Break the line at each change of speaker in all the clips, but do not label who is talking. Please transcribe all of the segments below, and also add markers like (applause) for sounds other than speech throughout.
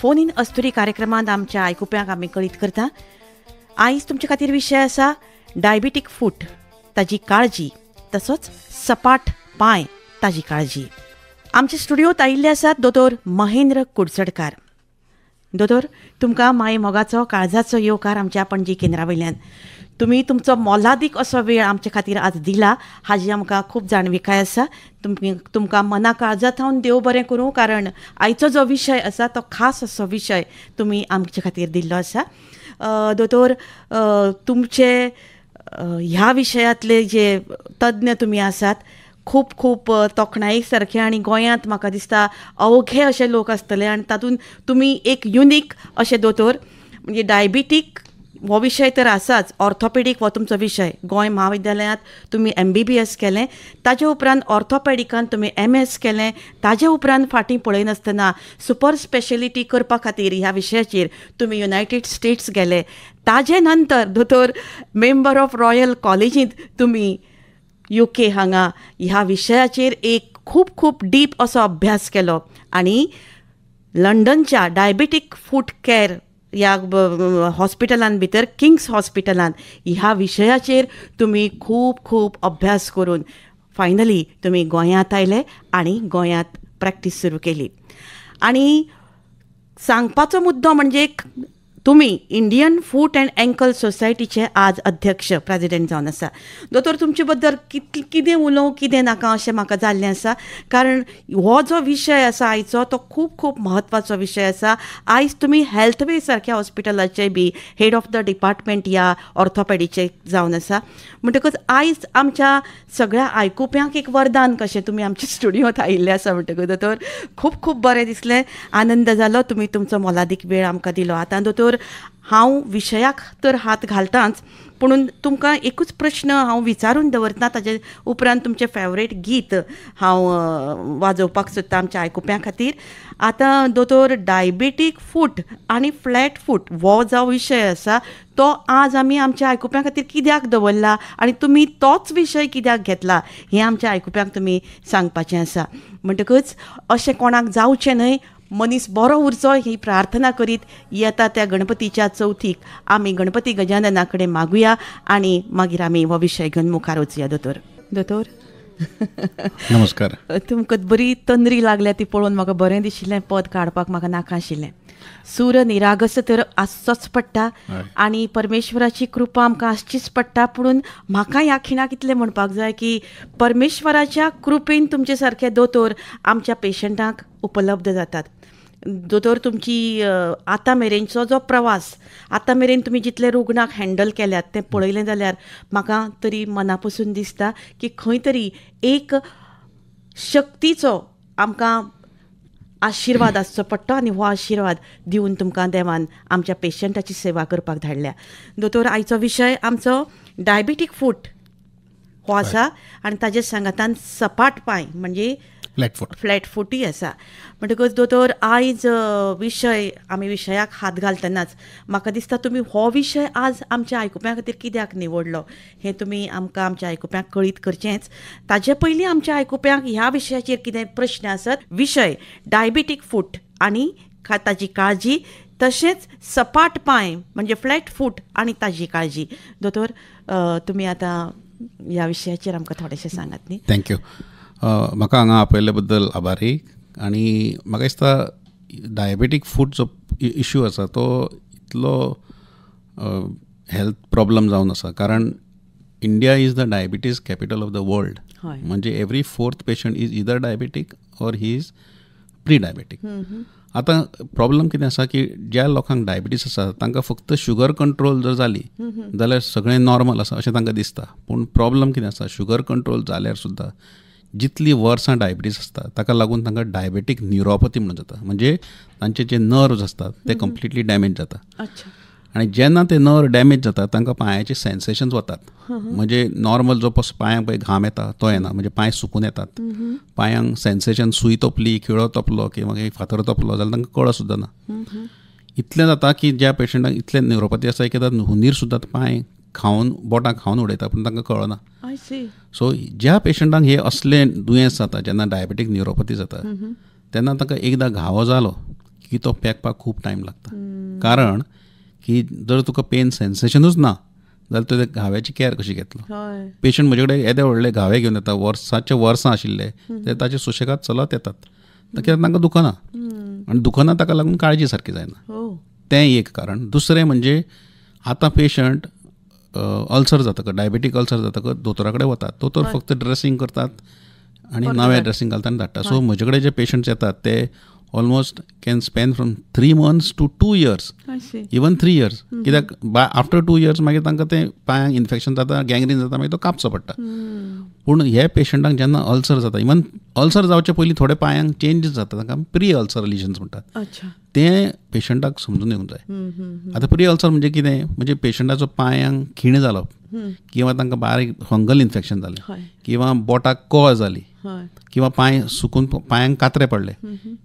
Phone in अस्तुरी कार्यक्रमांत आमच्या आयकुप्यांक आमी कळीत करता आयज तुमचे खातीर विशय आसा डायबिटीक फूट ताजी काळजी तसोच सपाट पांय ताजी काळजी आमचे स्टुडिओत आयिल्ले आसात दोतोर महेंद्र कुडचडकार दोतोर तुमकां माय मोगाचो काळजाचो येवकार आमच्या पणजी केंद्रा वयल्यान तुम्ही तुमचो मोलादीक असो वेळ आमच्या खातीर आज दिला हाजी आमकां खूब जाणविकाय आसा तुमी तुमकां मना काळजात थावन देव बरें करूं कारण आयचो जो विशय आसा तो खास असो विशय तुमी आमचे खातीर दिल्लो आसा दोतोर तुमचे ह्या विशयांतले जे तज्ञ तुमी आसात खूब खूब तोखणाये सारखे आनी गोंयांत म्हाका दिसता अवघे अशे लोक आसतले आनी तातूंत तुमी एक युनीक असे दोतोर म्हणजे डायबिटीक हो विशय तर आसाच ऑर्थोपेडीक हो तुमचो विशय गोंय महाविद्यालयांत तुमी एम बी बी एस केलें ताजे उपरांत ऑर्थोपेडिकान तुमी एम एस केलें ताजे उपरांत फाटीं पळयनासतना सुपर स्पेशलिटी करपा खातीर ह्या विशयाचेर तुमी युनायटेड स्टेट्स गेले ताजे नंतर दोतोर मेंबर ऑफ रॉयल कॉलेजींत तुमी यू के हांगा ह्या विशयाचेर एक खूब खूब डीप असो अभ्यास केलो आनी लंडनच्या डायबिटीक फूड कॅर या हॉस्पिटलां भितर किंग्स हॉस्पिटलांत ह्या विशयाचेर तुमी खूब खूब अभ्यास करून फायनली तुमी गोंयांत आयले आनी गोंयांत प्रॅक्टीस सुरू केली आनी सांगपाचो मुद्दो म्हणजे तुम्ही इंडियन फूट अँड अँकल सोसायटीचे आज अध्यक्ष प्रेजिडेंट जावन आसा दोतोर तुमचे बद्दल कितें कितें उलोव कितें नाका अशें म्हाका जाल्लें आसा कारण हो जो विशय आसा आयचो तो खूब खूब म्हत्वाचो विशय आसा आयज तुमी हेल्थवे सारक्या हॉस्पिटलाचे बी हेड ऑफ द डिपार्टमेंट या ऑर्थोपेडीचे जावन आसा म्हणटकच आयज आमच्या सगळ्या आयकुप्यांक एक वरदान कशें तुमी आमच्या (laughs) स्टुडियोंत आयिल्ले आसा म्हणटकच दोतोर खूब खूब बरें दिसलें आनंद जालो तुमी तुमचो मोलादीक वेळ आमकां दिलो आतां दोतोर तर हांव विशयाक तर हात घालतांच पुणून तुमकां एकूच प्रश्न हांव विचारून दवरतां ताजे उपरांत तुमचें फेवरेट गीत हांव वाजोवपाक सोदतां आमच्या आयकुप्यां खातीर आतां दोतोर डायबेटीक फूट आनी फ्लॅट फूट हो जो विशय आसा तो आज आमी आमच्या आयकुप्यां खातीर कित्याक दवरला आनी तुमी तोच विशय कित्याक घेतला हें आमच्या आयकुप्यांक तुमी सांगपाचें आसा म्हणटकच अशें कोणाक जावचें न्हय मनीस बरो उरचो ही प्रार्थना करीत येता त्या गणपतीच्या चवथीक आमी गणपती गजानना कडेन मागुया आनी मागीर आमी हो विशय घेवन मुखार वचया दोतोर दोतोर (laughs) नमस्कार तुमकां बरी तंद्री लागल्या ती पळोवन म्हाका बरें दिशिल्लें पद काडपाक म्हाका नाका आशिल्लें सूर निरागस तर आसचोच पडटा आनी परमेश्वराची कृपा आमकां आसचीच पडटा पुणून म्हाका ह्या खिणाक इतलें म्हणपाक जाय की परमेश्वराच्या कृपेन तुमचे सारके दोतोर आमच्या पेशंटांक उपलब्ध जातात दोतोर तुमची आता मेरेनचो जो प्रवास आता मेरेन तुमी जितले रुग्णाक हँडल केल्यात ते पळयलें जाल्यार म्हाका तरी मनापासून दिसता की खंय तरी एक शक्तीचो आमकां आशिर्वाद आसचो पडटा आनी हो आशिर्वाद दिवन तुमकां देवान आमच्या पेशंटाची सेवा करपाक धाडल्या दोतोर आयचो विशय आमचो डायबिटीक फूट हो आसा आनी ताजे सांगातान सपाट पांय म्हणजे फ्लॅट फ्लॅटफुटी आसा म्हणटकच दोतोर आयज विशय आमी विशयाक हात घालतनाच म्हाका दिसता तुमी हो विशय आज आमच्या आयकुप्यां खातीर कित्याक निवडलो हें तुमी आमकां आमच्या आयकुप्यांक कळीत करचेंच ताचे पयलीं आमच्या आयकुप्यांक ह्या विशयाचेर कितें प्रश्न आसत विशय डायबिटीक फूट आनी ताची काळजी तशेंच सपाट पांय म्हणजे फ्लॅट फूट आनी ताजी काळजी दोतोर तुमी आतां ह्या विशयाचेर आमकां थोडेशें सांगात न्ही
थँक्यू म्हाका हांगा आपयल्ल्या बद्दल आभारी आनी म्हाका दिसता डायबेटीक फूड जो इश्यू आसा तो इतलो हेल्थ प्रॉब्लम जावन आसा कारण India is the diabetes capital of the world म्हणजे every fourth patient is either diabetic or he is pre diabetic आतां प्रॉब्लम कितें आसा की ज्या लोकांक डायबिटीज आसा तांकां फक्त शुगर कंट्रोल जर जाली जाल्यार सगळें नॉर्मल आसा अशें तांकां दिसता पूण प्रॉब्लम कितें आसा शुगर कंट्रोल जाल्यार सुद्दां जितली वर्सां डायबिटीस आसता ताका लागून तांकां डायबेटीक न्युरोपथी म्हणून जाता म्हणजे तांचे जे नर्व आसतात ते कंप्लिटली डॅमेज जाता आनी जेन्ना ते नर्व डॅमेज जाता तांकां पांयाचे सेन्सेशन्स वतात म्हणजे नॉर्मल जो पस पांयांक पळय घाम येता तो येना म्हणजे पांय सुकून येतात पांयांक सेन्सेशन सुई तोपली खिळो तोपलो किंवा फातर तोपलो जाल्यार तांकां कळ सुद्दां ना इतलें जाता की ज्या पेशंटाक इतलें न्युरोपथी आसा की हुनीर सुद्दां पांय खावन बोटां खावन उडयता पूण तांकां कळना सो ज्या पेशंटांक हे असले दुयेंस जाता जेन्ना डायबेटीक न्युरोपथी जाता mm-hmm. तेन्ना तांकां एकदां घावो जालो की तो पेकपाक खूप टायम लागता mm. कारण की जर तुका पेन सेन्सेशनूच ना जाल्यार तुवें घाव्याची केअर कशी घेतलो पेशंट म्हजे कडेन येदे व्हडले घावे घेवन येता वर्साचे वर्सां आशिल्ले mm-hmm. ते ताचे सुशेगाद चलत येतात कित्याक तांकां दुखना mm. आनी दुखना ताका लागून काळजी सारकी जायना oh. तें एक कारण दुसरें म्हणजे आतां पेशंट अल्सर जातक डायबेटीक अल्सर जातकच दोतोरा कडेन वतात दोतोर फक्त ड्रेसिंग करतात आणि नवें ड्रेसिंग घालता आनी धाडटा सो म्हजे जे पेशंट्स येतात ते almost can spend from three months to two years even three years कित्याक बाय आफ्टर टू इयर्स मागीर तांकां ते पांयांक इन्फेक्शन जाता गँग्रीन जाता मागीर तो कापचो पडटा mm. पूण हे पेशंटांक जेन्ना अल्सर जाता इवन अल्सर जावचे पयलीं थोडे पांयांक चेंजीस जाता तांकां प्री अल्सर लिजन्स म्हणटात ते पेशंटाक समजून येवंक जाय आतां प्री अल्सर म्हणजे किती म्हणजे पेशंटाचो पायांक खिण झालं किंवा तांकां बारीक फंगल इन्फेक्शन झालं किंवा बोटाक कळ झाली किंवा पाय सुकून पायांक कात्रे पडले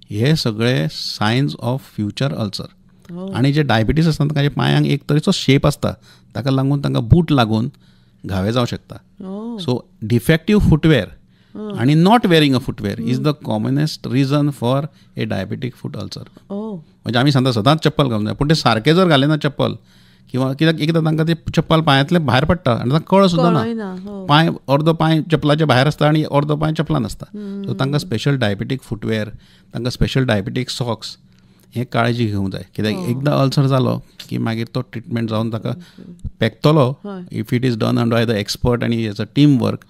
हे सगळे सायन्स ऑफ फ्युचर अल्सर आणि जे डायबिटीज असतात तांकां पायांक एक तरेचो शेप असता ताका लागून तांकां बूट लागून घावे जाऊ शकता सो डिफेक्टिव्ह फुटवेअर आणि not wearing a footwear is the commonest reason for a diabetic foot ulcer म्हणजे आम्ही सांगता सदांच चप्पल घालून जाय ते सारखे जर घाले ना चप्पल किंवा कित्याक एकदां तांकां ते चप्पल पांयांतले भायर पडटा आनी तांकां कळ सुद्दां ना हो. पांय अर्दो पांय चप्पलाच्या भायर आसता आनी अर्दो पांय चप्पला आसता सो तांकां स्पेशल डायबेटीक फुटवेअर तांकां स्पेशल डायबेटीक सॉक्स हे काळजी घेवंक जाय कित्याक एकदां अल्सर जालो की मागीर तो ट्रिटमेंट जावन ताका पेकतलो if it is done under by the expert आनी एज अ टीम वर्क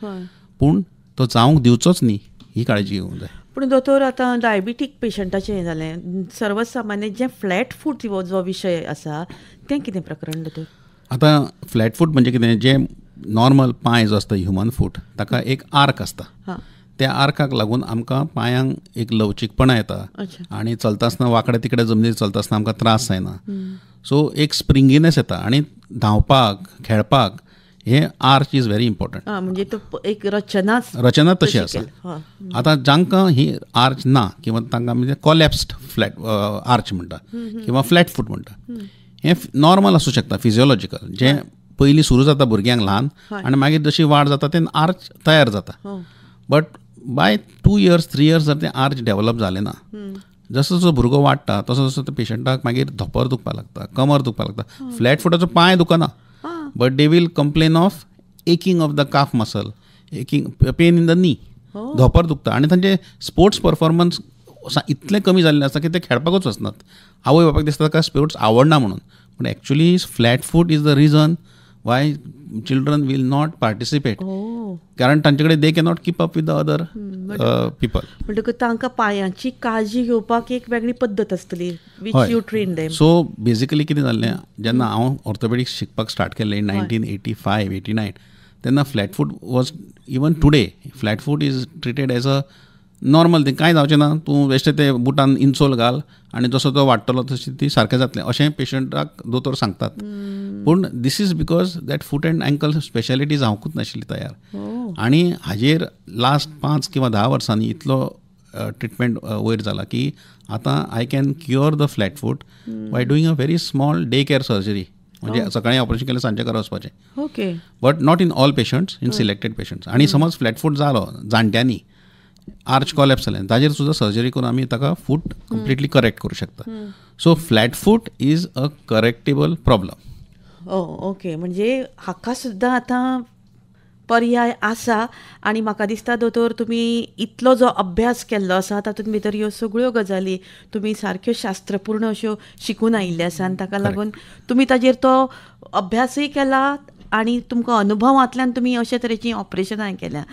पूण तो जावंक दिवचोच न्ही ही काळजी घेवंक जाय
पूण दोतोर आतां डायबिटीक पेशंटाचें हें जालें सर्वसामान्य जें फ्लॅट फूट जो विशय आसा तें कितें प्रकरण दोतोर
आतां फ्लॅट फूट म्हणजे कितें जें नॉर्मल पांय जो आसता ह्युमन फूट ताका एक आर्क आसता त्या आर्काक लागून आमकां पांयांक एक लवचीकपणां येता आनी चलता आसतना वांकडे तिकडे जमनीर चलता आसतना आमकां त्रास जायना सो एक स्प्रिंगीनेस येता आनी धांवपाक खेळपाक हे आर्च इज व्हेरी इम्पॉर्टंट
म्हणजे तो एक रचना रचना तशी आसा
आता जांकां ही आर्च ना किंवा तांकां म्हणजे कॉलॅप्स्ड फ्लॅट आर्च म्हणटा किंवा फ्लॅट फूट म्हणटा हे नॉर्मल असू शकता फिजियोलॉजिकल जे पहिली सुरू जाता भुरग्यांक ल्हान आणि मागीर जशी वाढ जाता तेन्ना आर्च तयार जाता but by two years three years जर ते आर्च डेव्हलप झाले ना जसो जसो भुरगो वाडटा तसो तसं पेशंटाक मागीर धोपर दुखपाक लागता कमर दुखपाक लागता फ्लॅट फुटाचो पांय दुखना but they will complain of aching of the calf muscle aching pain in the knee धोपर दुखता आणि त्यांचे स्पोर्ट्स परफॉर्मन्स इतले कमी झाले आसा की ते खेळपाकूच वचनात आवय बापायक दिसता ताका स्पोर्ट्स आवडना म्हणून पण actually flat foot is the reason why children will not participate कारण तांचे कडेन they cannot keep up with the other people
म्हणटकच तांकां पायांची काळजी घेवपाक एक वेगळी पद्दत आसतली सो
बेसिकली कितें जाल्लें जेन्ना हांव ऑर्थोपेडिक्स शिकपाक स्टार्ट केल्लें एटी फायव एटी नायन तेन्ना flat foot was even today flat foot is treated as a normal तें कांय जावचें ना तूं बेश्टें ते बुटान इन्सोल घाल आनी जसो तो वाडटलो तशी ती सारकें जातलें अशें पेशंटाक दोतोर सांगतात पूण this is because that foot and ankle speciality जावंकूच नाशिल्ली तयार हो. आनी हाजेर लास्ट पांच किंवां धा वर्सांनी इतलो ट्रिटमेंट वयर जाला की आतां I can cure the flat foot by doing a very small day care surgery म्हणजे हो. सकाळी ऑपरेशन केलं सांजे घरा वचपाचें okay but not in all patients in selected patients आनी समज फ्लॅट फूट जालो जाणट्यांनी आर्च कॉलॅप्स जाल्यान ताजेर सुद्दां सर्जरी करून आमी ताका फूट कंप्लिटली करेक्ट करूं शकता so flat foot is a correctable problem
okay म्हणजे हाका सुद्दां आतां पर्याय आसा आनी म्हाका दिसता दोतोर तुमी इतलो जो अभ्यास केल्लो आसा तातूंत भितर ह्यो सगळ्यो गजाली तुमी सारक्यो शास्त्रपूर्ण अश्यो शिकून आयिल्ल्यो आसा आनी ताका लागून तुमी ताजेर तो अभ्यासूय केला आनी तुमकां अनुभवांतल्यान तुमी अशे तरेचीं ऑपरेशनां केल्या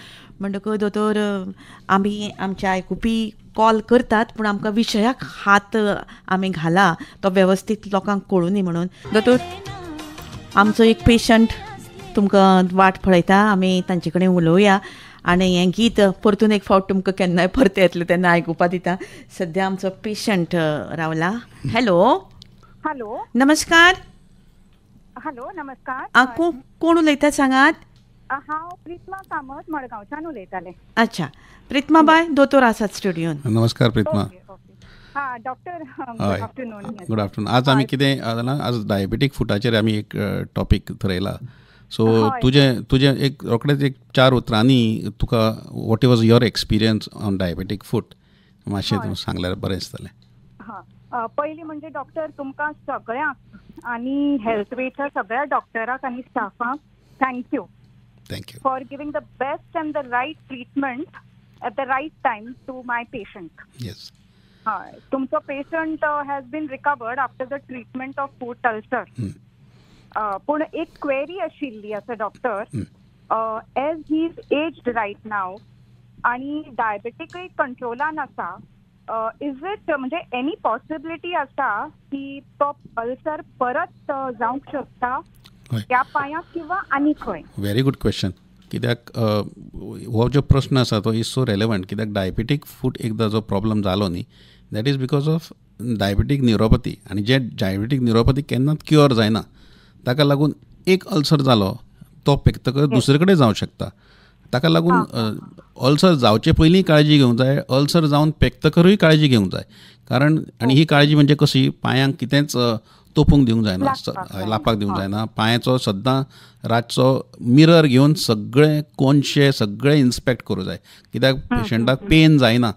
म्हणटकच दोतोर आमी आमच्या आयकुपी कॉल करतात पूण आमकां विशयाक हात आमी घाला तो वेवस्थीत लोकांक कळून म्हणून दोतोर आमचो एक पेशंट तुमकां वाट पळयता आमी तांचे कडेन उलोवया आनी हें गीत परतून एक फावट तुमकां केन्नाय परत येतलें तेन्ना आयकुपा दिता सद्या आमचो पेशंट रावला हॅलो हॅलो नमस्कार
हॅलो नमस्कार
कोण उलयता सांगात
हांव प्रित्मा कामत मडगांवच्यान उलयतालें
अच्छा प्रितमा बाय दोतोर आसात स्टुडियोन
नमस्कार प्रित्मा
हा डॉक्टर
गुड आफ्टरनून आज आम्ही कितें जाणा आज डायबिटीक फुटाचेर आम्ही एक टॉपिक थरयला सो तुजें तुजें एक रोखडेंच एक चार उतरांनी तुका what was your experience on diabetic foot मातशें सांगल्यार बरें दिसतलें
पयलीं म्हणजे डॉक्टर तुमकां सगळ्यांक आनी हेल्थ वेच्या सगळ्या डॉक्टराक आनी स्टाफांक thank you thank you for giving the best and the right treatment at the right time to my patient yes uh, so patient uh, has been recovered after the treatment of foot ulcer hmm. Uh, पण एक query आशिल्ली असं doctor as he is aged right now आणि डायबेटिकय कंट्रोलान आसा is it म्हणजे any possibility आसा की तो अल्सर परत uh, जाऊक शकता त्या पायात किंवा आणि खंय
व्हेरी गुड क्वेश्चन कित्याक हो जो प्रश्न आसा तो इज सो रेलेवंट कित्याक डायबिटीक फूट एकदां जो प्रॉब्लम जालो न्ही that is because of diabetic neuropathy आनी जे डायबिटीक न्युरोपथी केन्नाच क्युअर जायना ताका लागून एक अल्सर जालो तो पेकतकच दुसरे कडेन जावंक शकता ताका लागून अल्सर जावचे पयलीं काळजी घेवंक जाय अल्सर जावन पेकतकरूय काळजी घेवंक जाय कारण आनी ही काळजी म्हणजे कशी पांयांक कितेंच तोपूंक दिवंक जायना लापाक दिवंक जायना पांयाचो सद्दां रातचो मिरर घेवन सगळें कोनशें सगळें इन्स्पेक्ट करू जाय कित्याक पेशंटाक पेन जायना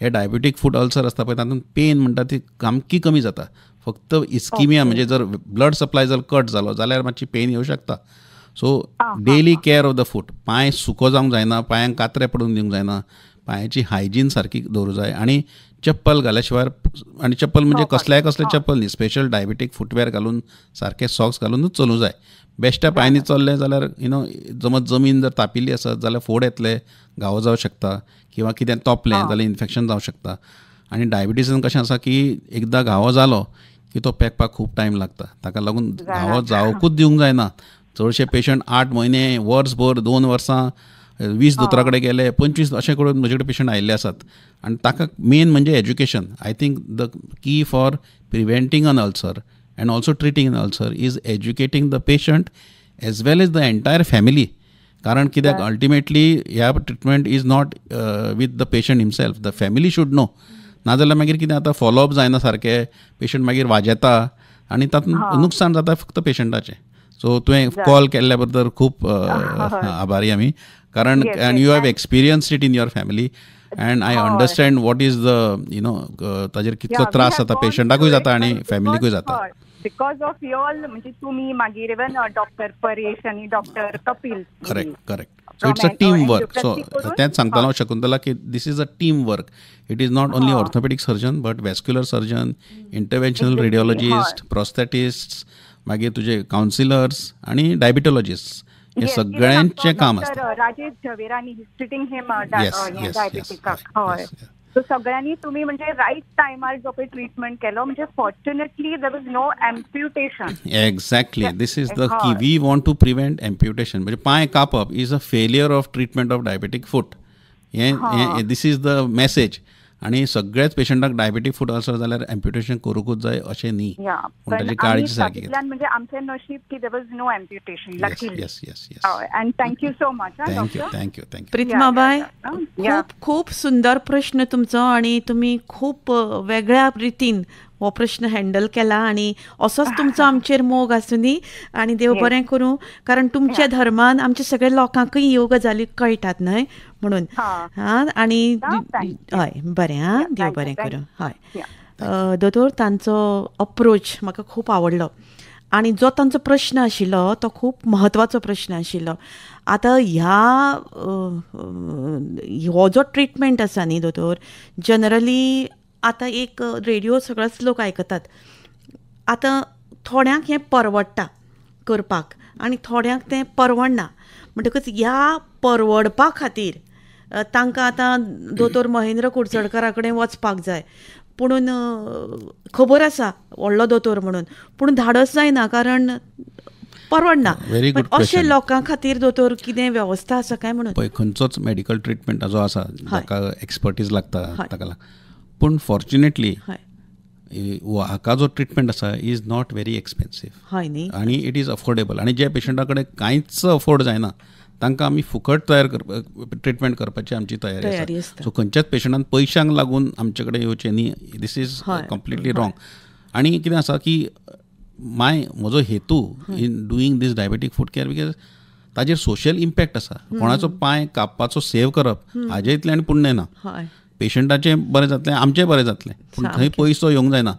हे डायबिटीक फूड अल्सर आसता पळय तातूंत पेन म्हणटा ती सामकी कमी जाता फक्त इस्किमिया म्हणजे जर ब्लड सप्लाय जर कट जालो जाल्यार मातशी पेन येऊ शकता so daily care of the foot पांय सुको जावंक जायना पांयांक कात्रे पडून दिवंक जायना पायाची सारखी दोरज जाय आणि चप्पल घाल्याशिवाय आणि चप्पल म्हणजे कसल्या हो, कसले हो. चप्पल न्ही स्पेशल डायबेटिक फुटवेअर घालून सारखे सॉक्स घालूनच चलू जाय बेश्ट्या पांयांनी चलले जाल्यार यु नो जमत जमीन जर तापिल्ली असत जाल्यार फोड येतले घावो जावं शकता किंवा कितें तोपले जाल्यार इन्फेक्शन जावं शकता आनी डायबिटीसान कशें आसा की एकदां घावो जालो की तो पेकपाक खूब टायम लागता ताका लागून घावो जावंकूच दिवंक जायना चडशे पेशंट आठ म्हयने वर्सभर दोन वर्सां वीस दोतराकडे गेले पंचवीस असे करून म्हजे पेशंट आयिल्ले आसात आणि ताका मेन म्हणजे education I think the key for preventing an ulcer and also treating an ulcer is educating the patient as well as the entire family कारण कित्याक अल्टिमेटली ह्या treatment is not with the patient himself the family should know नाजाल्यार मागीर कितें आतां follow up जायना सारकें patient मागीर वाजेता आनी तातूंत नुकसान जाता फक्त पेशंटाचें सो तुवें कॉल केल्ल्या बद्दल खूब uh, (laughs) आभारी आमी कारण and you have experience it in your family and I understand what is the you know ताजेर कितलो त्रास जाता पेशंटाकूय जाता आणि फॅमिलीकूय जाता
बिकॉज ऑफ यॉल म्हणजे तुम्ही मागीर इवन डॉक्टर uh, परेश आणि doctor Kapil correct
correct so it's a team work so तेच सांगतालो हांव शकुंतला की this is a team work it is not only orthopaedic surgeon but vascular surgeon interventional radiologist prosthetist मागीर तुझे काउन्सिलर्स आणि डायबिटोलॉजिस्ट हे सगळ्यांचे काम असतं
uh, राजेश झवेरानी सिटींग हेम सो सगळ्यांनी तुम्ही म्हणजे राईट टायमार जो काही ट्रीटमेंट केलो म्हणजे fortunately there is no amputation
exactly this is the key we want to prevent amputation म्हणजे पाय कापअप is a failure of treatment of diabetic foot हे दिस इज द मेसेज आनी सगळ्याच पेशंटांक डायबेटीक फूट अल्सर जाल्यार एम्प्युटेशन करूंकूच जाय अशें न्ही काळजी सारकी
म्हणजे आमचे नशीब की there no amputation luckily yes yes yes and thank you so much thank you
thank you thank you
bye खूप खूप
सुंदर प्रश्न तुमचो आनी तुमी खूप वेगळ्या रितीन हो प्रश्न हँडल केला आणि असोच (laughs) तुमचा आमचेर मोग आसुनी आणि देव बरें करू कारण तुमच्या धर्मान आमच्या सगळ्या लोकांकूय ह्यो गजाली कळटात न्हय म्हणून हां आनी हय बरें आं देव बरें करू हय दोतोर तांचो अप्रोच म्हाका खूब आवडलो आणि जो तांचो प्रश्न आशिल्लो तो खूब म्हत्वाचो प्रश्न आशिल्लो आतां ह्या हो जो ट्रिटमेंट आसा न्ही दोतोर जनरली आतां एक रेडिओ सगळेच लोक आयकतात आतां थोड्यांक हें परवडटा करपाक आनी थोड्यांक तें परवडना म्हणटकच ह्या परवडपा खातीर तांकां आतां दोतोर महेंद्र कुडचडकारा कडेन वचपाक जाय पुणून खबर आसा व्हडलो दोतोर म्हणून पूण धाडस जायना कारण परवडना अशें लोकां खातीर दोतोर कितें व्यवस्था आसा काय म्हणून
खंयचोच मेडिकल मॅडिकल ट्रिटमेंटाचो आसा एक्सपर्टीज लागता ताका लागून पूण फॉर्च्युनेटली हाका जो ट्रिटमेंट आसा इज नॉट व्हेरी एक्सपेन्सीव आणि इट इज अफोर्डेबल आणि जे पेशंटाकडे कडेन कांयच अफोर्ड जायना तांकां आमी फुकट तयार करपाक ट्रिटमेंट करपाची आमची तयारी आसा सो खंयच्याच पेशंटान पैशांक लागून आमचे कडेन येवचे न्ही दीस इज कंप्लिटली रॉंग आणि कितें आसा की माय म्हजो हेतू in doing this diabetic foot care because ताजेर सोशल इम्पॅक्ट आसा कोणाचो पांय कापपाचो सेव करप हाजे इतल्यान पुण्य ना पेशंटाचे बरे जातले आमचे बरे जातले पण थंय पयस तो येवंक जायना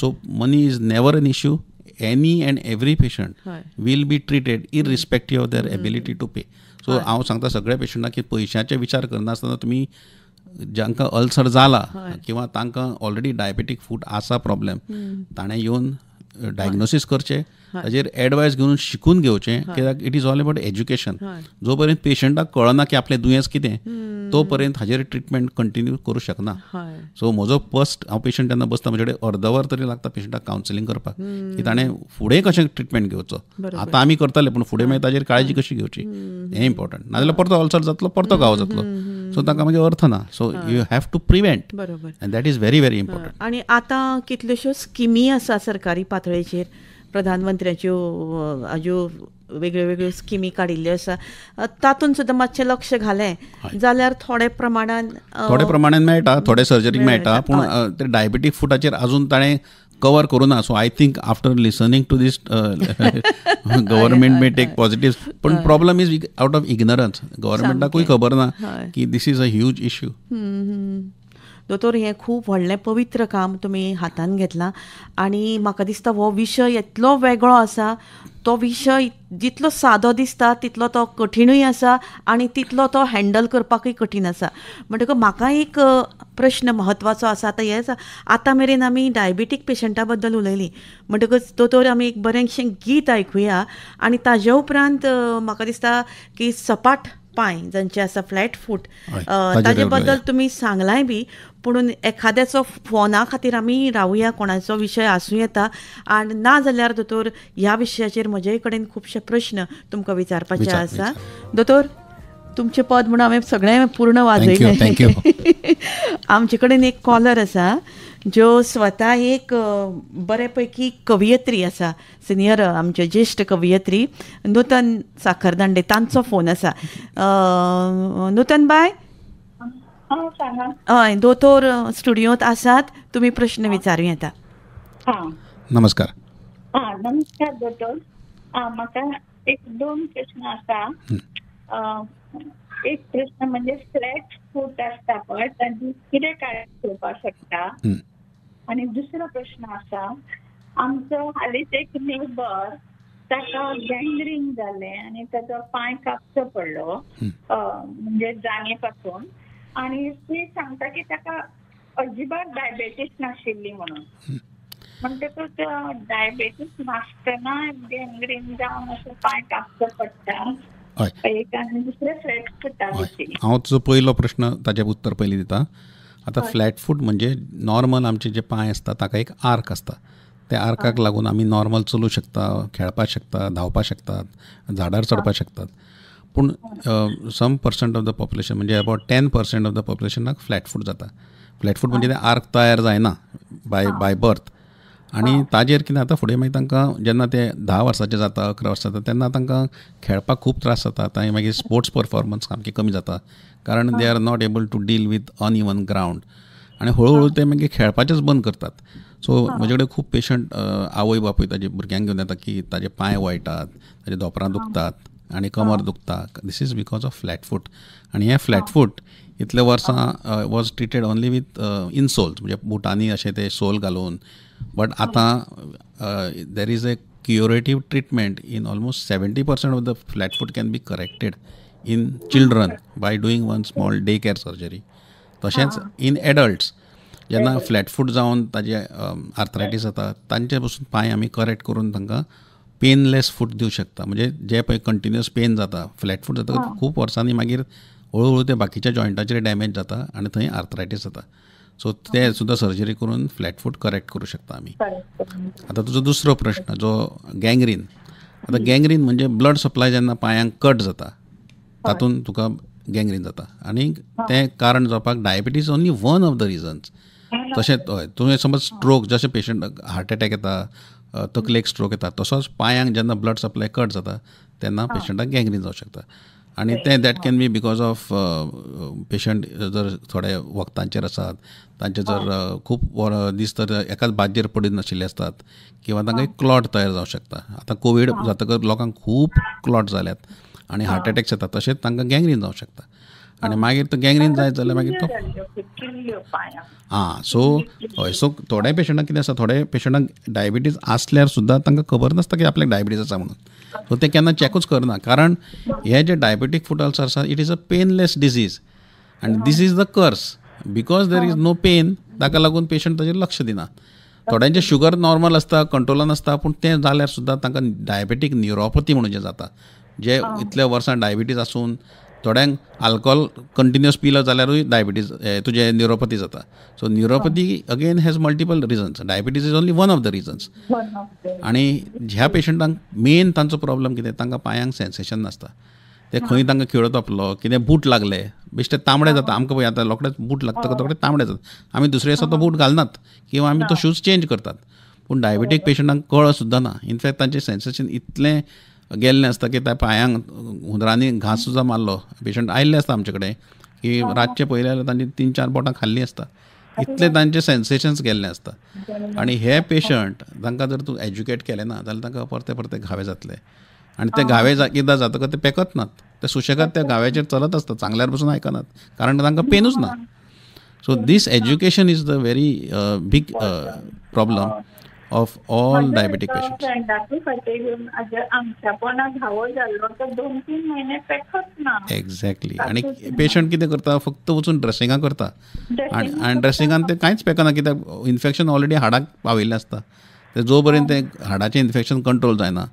so money is never an issue any and every patient will be treated respective of their ability to pay so हांव सांगता सगळ्या पेशंटाक की पयशांचे विचार करनासतना तुमी ज्यांका अल्सर जाला किंवा तांकां ऑलरेडी डायबेटीक फूड आसा प्रॉब्लेम ताणें येवन डायग्नोसीस करचें ताजेर एडवायस घेवन शिकून घेवचें कित्याक it is all about education जो पर्यंत पेशंटाक कळना की आपलें दुयेंस कितें तो पर्यंत हाजेर ट्रिटमेंट कंटिन्यू करू शकना सो म्हजो फर्स्ट हांव पेशंट तेन्ना बसता म्हजे कडेन तरी लागता पेशंटाक कावन्सिलींग करपाक की ताणें फुडें कशें ट्रिटमेंट घेवचो आतां आमी करताले पूण फुडें मागीर ताजेर काळजी कशी घेवची हें इम्पॉर्टंट नाजाल्यार परतो ऑल्सर जातलो परतो गांव जातलो सो ताका मागीर अर्थ ना so you have to prevent बरोबर that is very very important
आणि आता कितल्योश्यो स्किमी आसा सरकारी पातळेचेर प्रधानमंत्र्याच्यो हाज्यो वेगळ्यो वेगळ्यो स्किमी काडिल्ल्यो आसा तातूंत सुद्दां मातशें लक्ष घालें जाल्यार थोड्या प्रमाणान थोड्या प्रमाणान
मेळटा थोडे सर्जरीक मेळटा पूण ते डायबिटीक फुटाचेर अजून ताणें कवर करूना so I think after listening to this government may take positive पण problem is out of ignorance गव्हर्मेंटाकूय खबर ना की this is a huge issue
दोतोर हें खूब व्हडलें पवित्र काम तुमी हातान घेतलां आनी म्हाका दिसता हो विशय इतलो वेगळो आसा तो विशय जितलो सादो दिसता तितलो तो कठीणूय आसा आनी तितलो तो हँडल करपाकूय कठीण आसा म्हणटकच म्हाका एक प्रश्न म्हत्वाचो आसा आतां हें आतां मेरेन आमी डायबिटीक पेशंटा बद्दल उलयलीं म्हणटकच दोतोर आमी एक बरेंशें गीत आयकुया आनी ताजे उपरांत म्हाका दिसता की सपाट पांय जांचे आसा फ्लॅट फूट ताजे बद्दल तुम्ही सांगलाय बी पुणून एखाद्याचो फोना खातीर आमी रावया कोणाचो विशय आसूं येता आनी ना जाल्यार दोतोर ह्या विशयाचेर म्हजे कडेन खुबशे प्रश्न तुमकां विचारपाचे आसा दोतोर तुमचे पद म्हणून हांवें सगळें पूर्ण वाजयलें आमचे कडेन एक कॉलर आसा ज्यो स्वता एक बरे पैकी कवयत्री आसा सिनियर आमचे ज्येश्ठ कवयत्री नूतन साखरदांडे तांचो फोन आसा नूतन बाय हय हो, दोतोर स्टुडिओत आसात तुम्ही प्रश्न विचारूं येता
नमस्कार
नमस्कार दोतोर म्हाका एक दोन प्रश्न आसा एक प्रश्न म्हणजे फ्लॅट फूट असता आपण ताजी कितें काय घेवपाक शकता आणि दुसरा प्रश्न असा आमचं हालीच एक नेबर ताका गँगरिंग झाले आणि त्याचा पाय कापच पडलो म्हणजे जागे आणि ती सांगता की ताका अजिबात डायबेटीस नाशिल्ली म्हणून तो डायबेटीस नासतना गँगरिंग जाऊन असं पाय कापचो पडटा हय दुसरे हांव
तुजो पयलो प्रश्न ताचे उत्तर पयलीं दिता आतां फ्लॅट फूट म्हणजे नॉर्मल आमचे जे पांय आसता ताका एक आर्क आसता त्या आर्काक लागून आमी नॉर्मल चलू शकता खेळपा शकता धांवपाक शकतात झाडार चढपा शकतात पूण some percent of the population म्हणजे about ten percent of the पॉप्युलेशनाक फ्लॅट फूट जाता फ्लॅट फूट म्हणजे ते आर्क तयार जायना बाय बाय बर्थ आणि ताजेर कितें जाता फुडें मागीर तांकां जेन्ना ते धा वर्साचे जाता अकरा वर्सां जाता तेन्ना तांकां खेळपाक खूब त्रास जाता आनी मागीर स्पोर्ट्स परफॉर्मन्स सामकी कमी जाता कारण they are not able to deal with an even ground आनी हळूहळू ते मागीर खेळपाचेच बंद करतात सो म्हजे कडेन खूब पेशंट आवय बापूय ताजे भुरग्यांक घेवन येता की ताजे पांय वळटात ताजे धोपरां दुखतात आनी कमर दुखता this is because of flat foot आनी हे फ्लॅट इतले वर्सां was treated only with insoles म्हणजे बुटांनी अशें ते सोल घालून बट हो. आता there is a curative treatment in almost seventy percent of the flat foot can be corrected in children by doing one small day care surgery तशेंच in adults जेन्ना flat foot जावन ताजे arthritis जाता तांचे पसून पांय आमी करेक्ट करून तांकां पेनलेस फूट दिवं शकता म्हणजे जे पळय कंटिन्युअस पेन जाता फ्लॅट फूट जाता खूप वर्सांनी मागीर हळूहळू ते बाकीच्या जॉयंटाचेर डॅमेज जाता आनी थंय आर्थरायटीस जाता सो ते सुद्धा सर्जरी करून फ्लॅट फूट करेक्ट करू शकता आम्ही आता तुझा दुसरा प्रश्न जो गँग्रीन आता गँग्रीन म्हणजे ब्लड सप्लाय ज्यांना पांयांक कट जाता तातून तुका गँग्रीन जाता आणि ते कारण जावपाक diabetes only one of the reasons तशेंच हय तुवें समज स्ट्रोक जशें पेशंट हार्ट एटॅक येता तकलेक स्ट्रोक येता तसोच पांयांक जेन्ना ब्लड सप्लाय कट जाता तेन्ना पेशंटाक गँग्रीन जावं शकता आणि ते that can be because of patient जर थोडे वखदांचेर असतात तांचे जर uh, खूप दीस तर एकाच बाजेर पडून नाशिल्ले असतात किंवा तांकां एक क्लॉट तयार जावंक शकता आतां कोवीड जातकच लोकांक खूप क्लॉट जाल्यात आणि हार्ट अटॅक्स येतात तशेंच तांकां गँग्रीन जावंक शकता आणि मागीर तो गँग्रीन जायत जाल्यार मागीर
तो
हां सो हय सो थोड्या पेशंटांक कितें आसा थोड्या पेशंटांक डायबिटीज आसल्यार सुद्दां तांकां खबर नासता की आपल्याक डायबिटीज आसा म्हणून सो ते केन्ना चॅकूच करना कारण हे जे डायबेटीक फूट अल्सर आसा it is a painless disease आनी this is the curse because there is no pain ताका लागून पेशंट ताजेर लक्ष दिना थोड्यांचे शुगर नॉर्मल आसता कंट्रोलान आसता पूण तें जाल्यार सुद्दां तांकां डायबेटीक न्युरोपथी म्हणून जें जाता जे इतल्या वर्सां डायबिटीज आसून थोड्यांक आल्कोहोल कंटिन्युअस पिलो जाल्यारूय डायबिटीज तुजे न्युरोपथी जाता so neuropathy again has multiple reasons diabetes is only one of the reasons आनी ह्या पेशंटांक मेन तांचो प्रॉब्लम कितें तांकां पांयांक सेन्सेशन नासता ते खंय तांकां खिळो तापलो कितें बूट लागले बेश्टे तांबडे जाता आमकां पळय आतां रोखडेच बूट लागता रोखडे तांबडे जाता आमी दुसरे दिसा तो बूट घालनात किंवां आमी तो शूज चेंज करतात पूण डायबिटीक पेशंटांक कळ सुद्दां ना इनफॅक्ट तांचें सेन्सेशन इतलें गेल्ले आसता की त्या पांयांक हुंदरांनी घास सुद्दां मारलो पेशंट आयल्ले आसता आमचे कडेन की हो. रातचे पयले त्यांनी तांची तीन चार बोटां खाल्ली आसता इतले तांचे सेन्सेशन्स गेल्ले आसता आनी हे पेशंट तांकां जर तूं एज्युकेट केले ना जाल्यार तांकां परते परते घावे जातले आनी ते घावे किदां जातकच ते पेकत नात ते सुशेगाद त्या घाव्याचेर चलत आसता चांगल्यार पसून आयकनात कारण तांकां पेनूच ना so this education is the very big problem of all diabetic patient exactly आणि पेशंट कितें करता फक्त वचून ड्रेसिंगा करता आनी ड्रेसिंगान ते कांयच पेकना कित्याक इन्फेक्शन ऑलरेडी हाडाक पाविल्लें आसता ते जो पर्यंत ते हो. हाडाचे इन्फेक्शन कंट्रोल जायना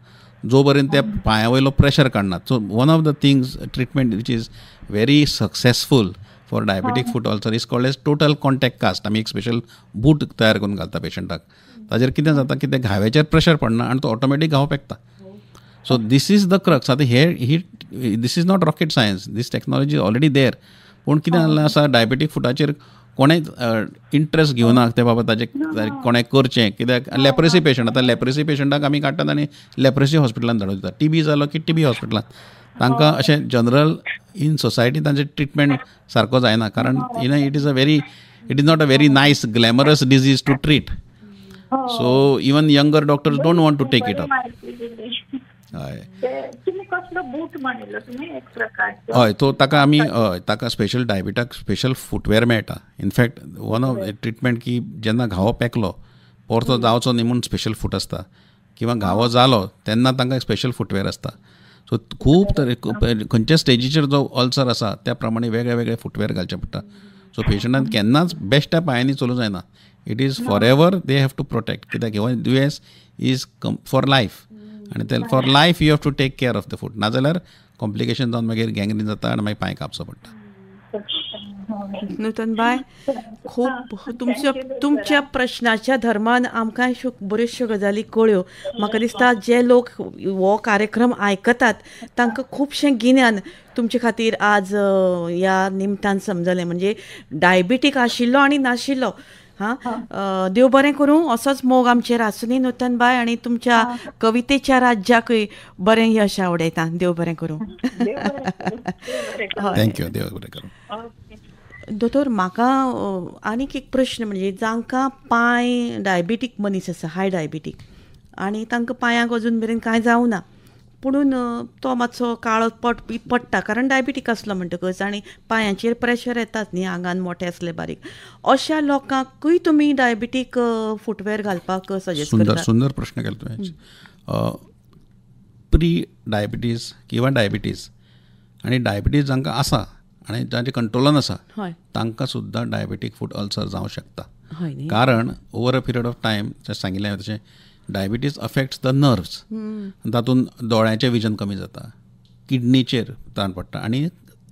जो पर्यंत त्या पांया वयलो प्रेशर काडनात so one of the things treatment which is very successful for diabetic foot ulcer is called as total contact cast आम्ही एक स्पेशल बूट तयार करून घालता पेशंटाक ताजेर कितें जाता की ते घाव्याचेर प्रेशर पडना आनी तो ऑटोमॅटीक घाव पेकता so this is the crux आतां हे ही this is not rocket science this technology already there पूण कितें जाल्लें आसा डायबेटीक फुटाचेर कोणेंय इंट्रस्ट घेवना ते बाबा ताजे कोणें करचें कित्याक लॅप्रसी पेशंट आतां लॅप्रसी पेशंटाक आमी काडटात आनी लॅप्रसी हॉस्पिटलांत धाडून दितात टी बी जालो की टी बी हॉस्पिटलांत तांकां अशें जनरल इन सोसायटी तांचे ट्रिटमेंट सारको जायना कारण in it is a very it is not a very nice glamorous disease to treat so even younger doctors don't want to take it up हय हय तो ताका आमी हय ताका स्पेशल डायबिटाक स्पेशल फुटवेअर मेळटा इनफॅक्ट वन ऑफ ट्रिटमेंट की जेन्ना घावो पेकलो परतो जावचो न्ही म्हूण स्पेशल फूट आसता किंवा घावो जालो तेन्ना तांकां स्पेशल फुटवेअर आसता सो खूब तरे खंयच्या स्टेजीचेर जो अल्सर आसा त्या प्रमाणे वेगळे वेगळे फुटवेअर घालचे पडटा सो पेशंटान केन्नाच बेश्ट्या पांयांनी चलूं जायना it is for ever they have to protect कित्याक हे दुयेंस इज फॉर लायफ आनी ते for life you have to take care of the foot नाजाल्यार कॉम्प्लिकेशन जावन मागीर गँग्रीन जाता आनी मागीर पांय कापचो पडटा
नुतन बाय खूब तुमच्या तुमच्या प्रश्नाच्या धर्मान आमकां बऱ्योचश्यो गजाली कळ्यो म्हाका दिसता जे लोक हो कार्यक्रम आयकतात तांकां खुबशें गिन्यान तुमचे खातीर आज ह्या निमतान समजलें म्हणजे डायबिटीक आशिल्लो आनी नाशिल्लो हां देव बरें करूं असोच मोग आमचेर आसुनी नूतन बाय आनी तुमच्या कवितेच्या राज्याकय बरें यश आवडयता देव बरें करूं
थँक्यू देव बरें करूं
दोतोर म्हाका आनीक एक प्रश्न म्हणजे जांकां पांय डायबिटीक मनीस आसा हाय डायबिटीक आनी तांकां पांयांक अजून मेरेन कांय ना पुणून तो मातसो काळो पट पडटा कारण डायबिटीक आसलो म्हणटकच आनी पांयांचेर प्रेशर येतात न्ही आंगान मोठे आसले बारीक अशा लोकांकूय तुमी डायबिटीक फुटवेअर घालपाक सजेस्ट करता सुंदर प्रश्न केला तुवें
प्री डायबिटीज किंवा डायबिटीज आनी डायबिटीज जांकां आसा आनी जांचे कंट्रोलान आसा तांकां सुद्दां डायबिटीक फूड अल्सर जावंक शकता कारण over a period of time जशें सांगिल्लें तशें डायबिटीज अफेक्ट्स द नर्व्स तातून दोळ्याचे विजन कमी जाता किडनीचेर ताण पडटा आणि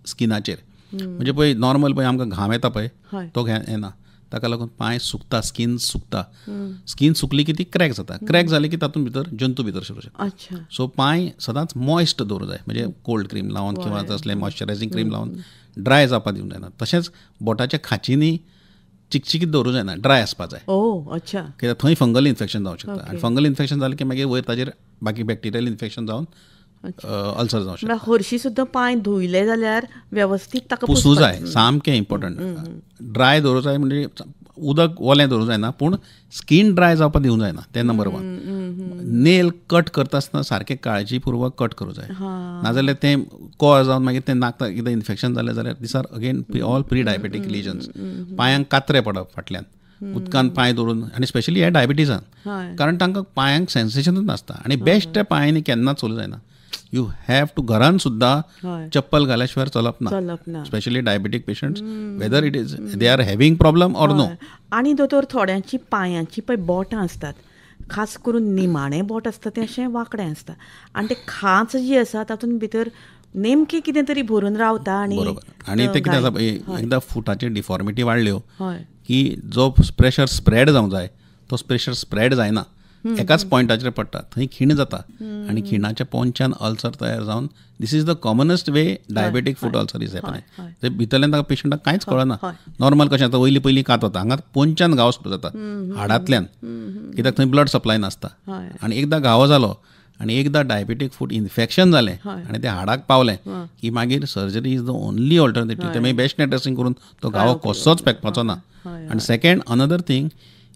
स्किनाचेर म्हणजे पळय नॉर्मल पळय आमकां घाम येता पळय तो येना ताका लागून पांय सुकता स्किन सुकता स्किन सुकली की ती क्रॅक जाता क्रॅक जाली की तातूंत भितर जंतू भितर शिरू शकता सो पांय सदांच मॉयस्ट दवरूं जाय म्हणजे कोल्ड क्रीम लावन किंवा तसलें मॉइश्चरायझिंग क्रीम लावन ड्राय जावपाक दिवंक जायना तशेंच बोटाच्या खांचींनी चिकचिकीत दवरूं जायना ड्राय आसपा जाय
कित्याक
थंय फंगल इन्फेक्शन जावंक शकता आनी फंगल इन्फेक्शन जालें की मागीर वयर ताजेर बाकी बॅक्टेरियल इन्फेक्शन जावन अल्सर जावं
शकता हरशी सुद्दां पांय धुयले जाल्यार वेवस्थीत ताका पुसूं जाय
सामकें इम्पॉर्टंट ड्राय दवरूं जाय म्हणजे उदक ओलें दवरूंक जायना पूण स्कीन ड्राय जावपाक दिवंक जायना ते नंबर वन नेल कट करता आसतना सारकें काळजीपूर्वक कट करूंक जाय नाजाल्यार तें कॉल जावन मागीर तें नाकता कितें इन्फेक्शन जालें जाल्यार are again all pre diabetic lesions पांयांक कात्रे पडप फाटल्यान उदकान पांय दवरून आनी स्पेशली हे डायबिटीजान कारण तांकां पांयांक सेन्सेशनूच नासता आनी बेश्ट पांयांनी केन्नाच चलूं जायना यू हॅव टू घरान सुद्दां चप्पल घाल्याशिवाय चलप ना specially diabetic patient whether it is they are having problem or no
आनी दोतोर थोड्यांची पांयांची पळय बोटां असतात खास करून निमाणें बोट आसता ते अशें वांकडें आसता आनी तें खांच जी आसा तातूंत भितर नेमकें कितें तरी भरून रावता आनी आणि ते कितें आसा एकदां
फुटाचे डिफॉर्मिटी वाडल्यो की जो प्रेशर स्प्रेड जावंक जाय तो प्रेशर स्प्रेड जायना एकाच पॉयंटाचेर पडटा थंय खीण जाता आनी खिणाच्या पोंदच्यान अल्सर तयार जावन this is the commonest way diabetic foot ulcer is happening भितरल्यान ताका पेशंटाक कांयच कळना नॉर्मल कशें जाता वयली पयली कात वता हांगा पोंदच्यान घाव जाता हाडांतल्यान कित्याक थंय ब्लड सप्लाय नासता आनी एकदां घावो जालो आनी एकदां डायबेटीक फूड इन्फेक्शन जालें आनी तें हाडाक पावलें की मागीर surgery is the only alternative ते मागीर बेस्ट नॅटर्सींग करून तो घावो कसोच फेकपाचो ना आनी second another thing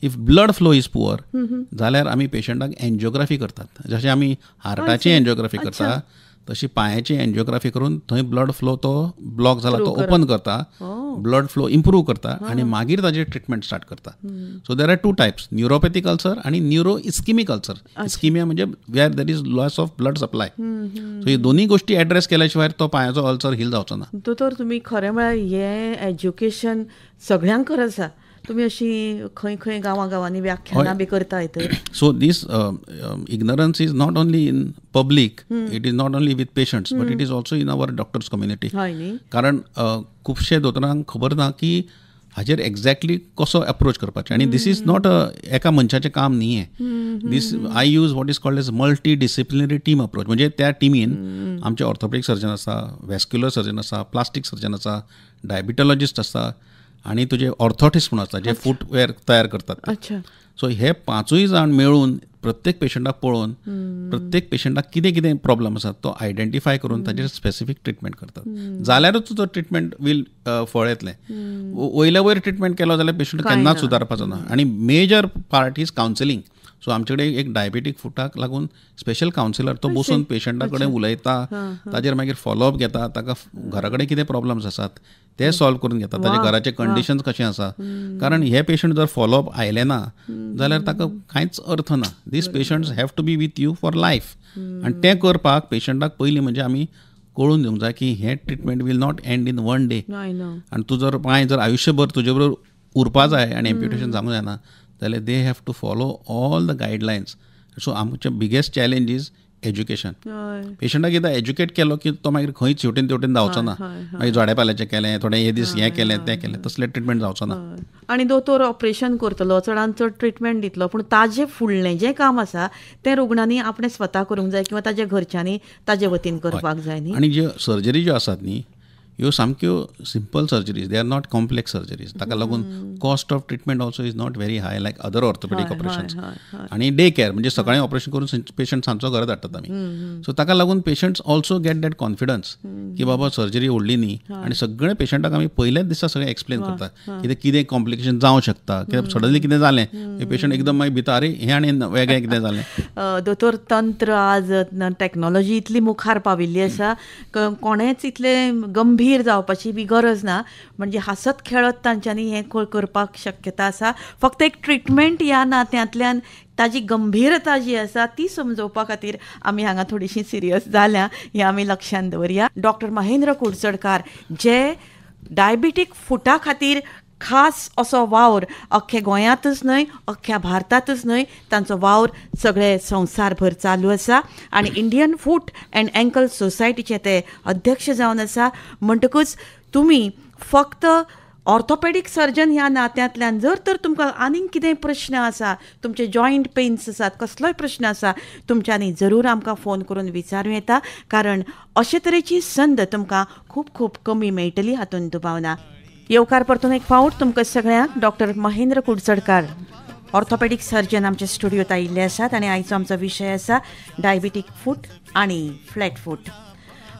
if blood flow is poor जाल्यार आम्ही पेशंटाक एन्जिओग्राफी करतात जसे आम्ही हार्टाची एन्जिओग्राफी करता तशी पांयाची एन्जिओग्राफी करून थंय ब्लड फ्लो तो ब्लॉक झाला तो ओपन करता ब्लड फ्लो इम्प्रूव करता आणि मागीर ताजेर ट्रिटमेंट स्टार्ट करता so there are two types neuropathic ulcer आणि न्युरो इस्किमीक अल्सर इस्किमिया म्हणजे where there is loss of blood supply so ही दोन्ही गोष्टी एड्रेस केल्याशिवाय शिवाय तो पांयाचो अल्सर हिल जावचो ना
तर तुमी खरें म्हळ्यार हें एज्युकेशन सगळ्यांक आसा तुम्ही अशी खंय खंय गांवां गांवांनी बी करता
so this ignorance is not only in public it is not only with patients but it is also in our doctors community कारण uh, खुबशे दोतोरांक खबर ना की हाजेर एक्झॅक्टली कसो अप्रोच करपाचें आनी दीस इज नॉट एका मनशाचें काम न्ही हे this I use what is called as multi disciplinary team approach म्हणजे त्या टिमीन आमचे ऑर्थोपेडिक सर्जन आसा वॅस्क्युलर सर्जन आसा प्लास्टीक सर्जन आसा डायबिटॉलॉजिस्ट आसा आणि तुझे ऑर्थॉटिस्ट म्हणून असतात जे फुटवेअर तयार करतात सो हे पांचूय जण मिळून प्रत्येक पेशंटाक पळून प्रत्येक पेशंटाक किती किती प्रॉब्लेम असतात तो आयडेंटीफाय करून त्याचे स्पेसिफीक ट्रिटमेंट करतात जाल्यारूच तो ट्रिटमेंट विल फळ येतले वयल्या वयर ट्रिटमेंट केलो जाल्यार पेशंट केन्नाच सुदारपाचो ना आणि मेजर पार्ट इज सो आमचे एक डायबेटीक फुटाक लागून स्पेशल काउन्सिलर तो बसून पेशंटा कडेन उलयता ताजेर मागीर फॉलोअप घेता ताका घरा कडेन कितें प्रॉब्लम्स आसात ते सॉल्व करून घेता ताजे घराचे कंडिशन्स कशें आसा कारण हे पेशंट जर फॉलोअप आयले ना जाल्यार ताका कांयच अर्थ ना this patients have to be with you for life आनी तें करपाक पेशंटाक पयलीं म्हणजे आमी कळून दिवंक जाय की हे treatment will not end in one day आनी तूं जर पांय जर आयुष्यभर तुजे बरोबर उरपा जाय आनी एम्प्युटेशन जावंक जायना जाल्यार they have to follow all the guidelines so आमचे बिगेस्ट चॅलेंज इज एज्युकेशन पेशंटाक कितें एज्युकेट केलो की तो मागीर खंयच हेवटेन तेवटेन जावचो ना मागीर जोड्यापाल्याचें केलें थोडें हे दीस हें केलें तें केलें तसलें ट्रिटमेंट जावचो ना
आनी दोतोर ऑपरेशन करतलो चडान चड ट्रिटमेंट दितलो पूण ताजें फुडलें जें काम आसा तें रुग्णांनी आपणें स्वता करूंक जाय किंवा ताज्या घरच्यांनी ताजे वतीन करपाक जाय न्ही आनी ज्यो
सर्जरी ज्यो आसात न्ही ह्यो सामक्यो simple surgeries they are not complex surgeries ताका लागून cost of treatment also is not very high like other orthopaedic operation आणि डे केअर म्हणजे सकाळी ऑपरेशन करून पेशंट सांचो घरा धाडटात आम्ही सो ताका लागून patients also get that confidence की बाबा सर्जरी व्हडली न्ही आणि सगळे पेशंटाक आम्ही पहिल्याच दिसा सगळे एक्सप्लेन करता कितें कितें कॉम्प्लिकेशन जाऊ शकता कित्याक सडनली कितें जालें पेशंट एकदम मागीर भिता अरे हें आनी वेगळें कितें जालें
(laughs) दोतोर तंत्र आज टेक्नॉलॉजी इतली मुखार पाविल्ली आसा कोणेच इतले गंभीर गंभीर जावपाची बी गरज ना म्हणजे हसत खेळत तांच्यांनी हे करपाक शक्यता आसा फक्त एक ट्रिटमेंट ह्या नात्यांतल्यान ताजी गंभीरता जी आसा ती समजोवपा खातीर आमी हांगा थोडीशी सिरियस जाल्या हे आमी लक्षांत दवरया डॉक्टर महेंद्र कुडचडकार जे डायबिटीक फुटा खातीर खास असो वावर अख्ख्या गोंयांतच न्हय अख्ख्या भारतांतच न्हय तांचो वावर सगळे संवसारभर चालू आसा आनी इंडियन फूट अँड एंकल सोसायटीचे ते अध्यक्ष जावन आसा म्हणटकूच तुमी फक्त ऑर्थोपेडीक सर्जन ह्या नात्यांतल्यान जर तर तुमकां आनीक कितेंय प्रश्न आसा तुमचे जॉयंट पेन्स आसात कसलोय प्रश्न आसा तुमच्यांनी जरूर आमकां फोन करून विचारूं येता कारण अशे तरेची संद तुमकां खूब खूब कमी मेळटली हातूंत दुबावना येवकार परतून एक फावट तुमकां सगळ्यांक doctor Mahendra Kudchadkar orthopedic surgeon आमच्या स्टुडियोत आयिल्ले आसात आनी आयचो आमचो विशय आसा डायबिटीक फूट आनी फ्लॅट फूट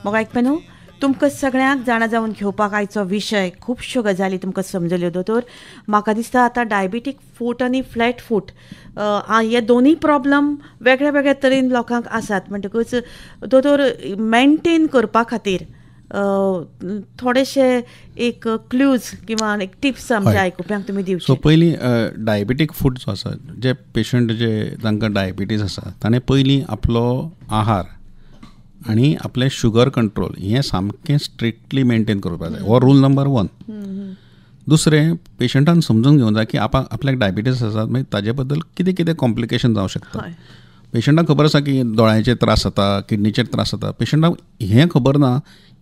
मग आयकपा न्हू तुमकां सगळ्यांक जाणा जावन घेवपाक आयचो विशय खुबश्यो गजाली तुमकां समजल्यो दोतोर म्हाका दिसता आतां डायबिटीक फूट आनी फ्लॅट फूट हे दोनूय प्रॉब्लम वेगळ्या वेगळ्या तरेन लोकांक आसात म्हणटकूच दोतोर मेंटेन करपा खातीर थोडेशे एक क्ल्यूज किंवा एक टिप्स आमच्या आयकुप्यांक तुम्ही दिवचे
सो पहिली डायबिटीक फूड जो आसा जे पेशंट जे तांकां डायबिटीज आसा ताणें पयलीं आपलो आहार आनी आपलें शुगर कंट्रोल हें सामकें स्ट्रिक्टली मेनटेन करपाक जाय हो रूल नंबर वन दुसरें पेशंटान समजून घेवंक जाय की आपा आपल्याक डायबिटीज आसा मागीर ताजे बद्दल कितें कितें कॉम्प्लिकेशन जावंक शकता पेशंटाक खबर आसा की दोळ्यांचे त्रास जाता किडनीचे त्रास जाता पेशंटाक हें खबर ना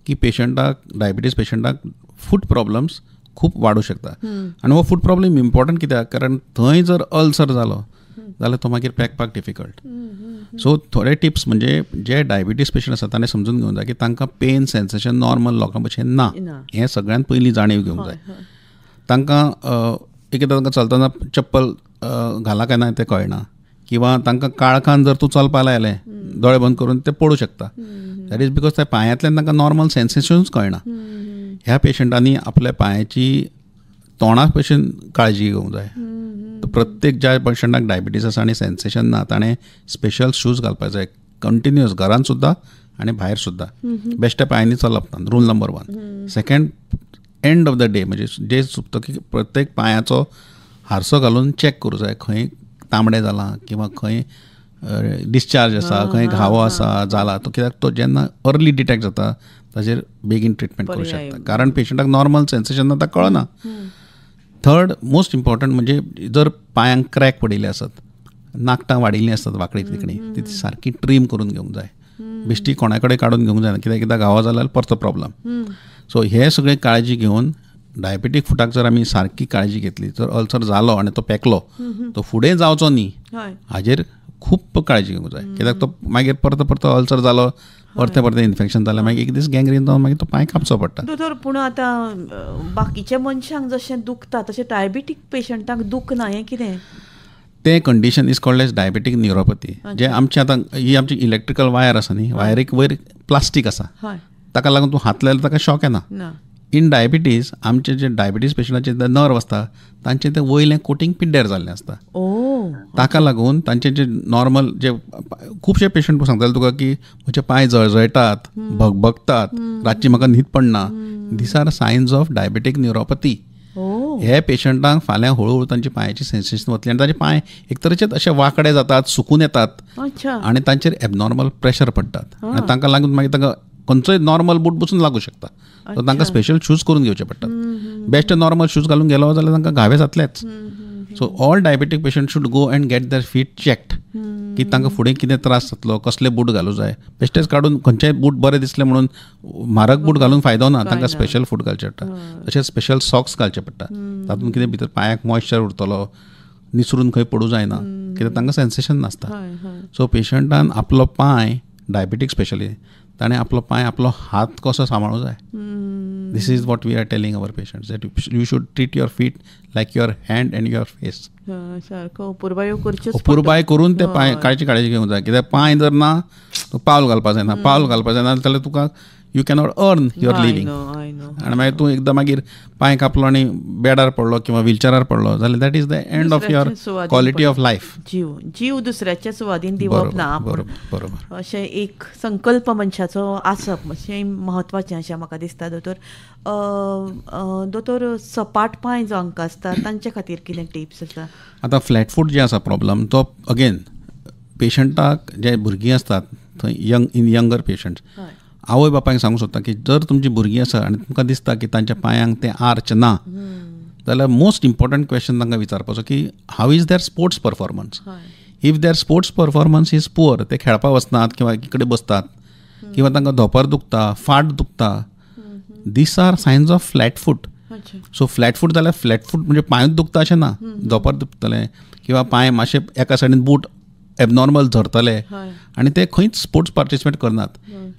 की पेशंटाक डायबिटीज पेशंटाक फूड प्रॉब्लम्स खूप वाढू शकता आणि हो फूड प्रॉब्लेम इम्पॉर्टंट कित्याक कारण थंय जर अल्सर जालो जाल्यार तो मागीर पॅकपाक डिफिकल्ट सो थोडे टिप्स म्हणजे जे डायबिटीज पेशंट आसा ताणें समजून घेवंक जाय की तांकां पेन सेन्सेशन नॉर्मल लोकां भशेन ना हे सगळ्यांत पयलीं जाणीव घेवंक जाय तांकां एक एकदां तांकां चलतना चप्पल घाला काय ना तें कळना किंवा तांकां काळखान जर तूं चलपा लायलें दोळे बंद करून ते पडूं शकता दॅट इज बिकॉज त्या पायातल्या त्यांना नॉर्मल सेन्सेशन्स कळना ह्या पेशंटांनी आपल्या पायाची तोंडा भशेन काळजी घेवंक जाय प्रत्येक ज्या पेशंटाक डायबिटीज आसा आणि सेन्सेशन ना ताणें स्पेशल शूज घालपाक जाय कंटिन्युअस घरात सुद्धा आणि बाहेर सुद्धा बेश्ट्या पायांनी चलप ना rule number one second end of the day म्हणजे जे सुपतकीर प्रत्येक पायाचं हारसो घालून चेक करू जाय खंय तांबडे झाला किंवा खंय डिस्चार्ज आसा खंय घावो आसा जाला तो कित्याक तो जेन्ना अर्ली डिटेक्ट जाता ताचेर बेगीन ट्रिटमेंट करूंक शकता कारण पेशंटाक नॉर्मल सेन्सेशन आतां कळना थर्ड मोस्ट इम्पॉर्टंट म्हणजे जर पांयांक क्रॅक पडिल्ले आसत नाकटां वाडिल्लीं आसतात वांकडी तिकडी ती सारकी ट्रीम करून घेवंक जाय बेश्टी कोणा कडेन काडून घेवंक जायना कित्याक कित्याक घावो जाला जाल्यार परतो प्रॉब्लम सो हे सगळे काळजी घेवन डायबेटीक फुटाक जर आमी सारकी काळजी घेतली जर अल्सर जालो आनी तो पेकलो तो फुडें जावचो न्ही हाजेर खूप काळजी घेवंक जाय कित्याक तो मागीर परत परत अल्सर जालो परतें परतें इन्फेक्शन जालें मागीर एक दीस गँग्रीन जावन मागीर तो पांय कापचो पडटा
दोतोर पूण आतां बाकीच्या मनशांक जशें दुखता तशें डायबिटीक पेशंटांक दुख ना हें कितें
ते condition is called as diabetic neuropathy जे आमचे आतां ही आमची इलेक्ट्रिकल वायर आसा न्ही वायरीक वयर प्लास्टीक आसा ताका लागून तूं हात लायलो ताका शॉक येना इन डायबिटीज आमचे जे डायबिटीज पेशंटाचे नर्व आसता तांचे ते वयलें कोटींग पिड्ड्यार जाल्लें आसता ताका लागून तांचे जे नॉर्मल जे खुबशे पेशंट सांगताले तुका की म्हजे पांय जळजळटात भगभगतात रातची म्हाका न्हीद पडना these are signs of diabetic neuropathy हे पेशंटांक फाल्यां हळूहळू तांचे पांयाची सेन्सेशन वतली आनी तांचे पांय एक तरेचेच अशे वांकडे जातात सुकून येतात आनी तांचेर एबनॉर्मल प्रेशर पडटात आनी तांकां लागून मागीर तांकां खंयचोय नॉर्मल बूट बसून लागू शकता सो तांकां स्पेशल शूज करून घेवचे पडटात बेस्ट नॉर्मल शूज घालून गेलो जाल्यार तांकां घावे जातलेच so all diabetic patient should go and get their feet checked की तांकां फुडें कितें त्रास जातलो कसले बूट घालू जाय बेश्टेच काडून खंयचेय बूट बरे दिसले म्हणून म्हारग बूट घालून फायदो ना तांकां स्पेशल फूट घालचे पडटा तशेंच स्पेशल सॉक्स घालचे पडटा तातूंत कितें भितर पांयाक मॉयश्चर उरतलो निसरून खंय पडू जायना कित्याक तांकां सेन्सेशन नासता सो पेशंटान आपलो पांय डायबेटीक स्पेशली ताणें आपलो पाय आपलो हात कसं सांभाळू जाय this is what we are telling our patient that you should treat your feet like your hand and your face
पुरबाय करून ते पाय काळजी काळजी
घेऊन जाय कित्याक पांय जर ना पावल घालपा जायना पावल घालपा जायना जाल्यार तुका you cannot earn your living आनी मागीर तूं एकदां मागीर पांय कापलो आनी बेडार पडलो किंवा व्हिलचेरार पडलो जाल्यार that is the end of your quality of life
जीव जीव दुसऱ्याच्या सुवादीन दिवप ना बरोबर अशें एक संकल्प मनशाचो आसप अशें म्हत्वाचें अशें म्हाका दिसता दोतोर दोतोर सपाट पांय जो हांकां आसता तांचे खातीर कितें टिप्स आसा
आतां फ्लॅट फूट जे आसा प्रॉब्लम तो अगेन पेशंटाक जे भुरगीं आसतात थंय यंग इन यंगर पेशंट्स आवय बापायक सांगू सोदता की जर तुमची भुरगीं आसा आनी तुमकां दिसता की तांच्या पांयांक तें आर्च ना जाल्यार मोस्ट इम्पॉर्टंट क्वेश्चन तांकां विचारपाचो की how is their sports performance if their sports performance is poor ते खेळपा वचनात किंवा इकडे बसतात किंवा तांकां धोंपर दुखता फाट दुखता these are signs of flat foot so flat foot जाल्यार फ्लॅट फूट म्हणजे पांयूच दुखता अशें ना धोपर दुखतले किंवा पांय मातशे एका सायडीन बूट एबनॉर्मल धरतले आणि ते खंयच स्पोर्ट्स पार्टिसिपेट करनात